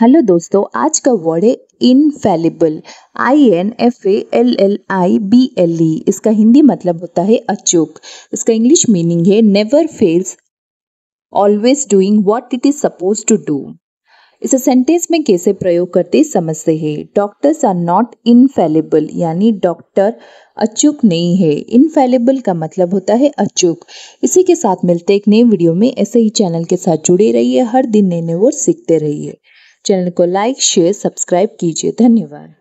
hello दोस्तों आज का वर्ड है infallible I N F A L L I B L E इसका हिंदी मतलब होता है अचूक इसका इंग्लिश मीनिंग है never fails always doing what it is suppose to do इसे सेंटेंस में कैसे प्रयोग करते समझते हैं डॉक्टर्स आर नॉट इनफेलेबल यानी डॉक्टर अचूक नहीं है इनफेलेबल का मतलब होता है अचूक इसी के साथ मिलते एक नए वीडियो में ऐसे ही चैनल के साथ जुड़े रहिए हर दिन नए नए वर्ड सीखते रहिए चैनल को लाइक शेयर सब्सक्राइब कीजिए धन्यवाद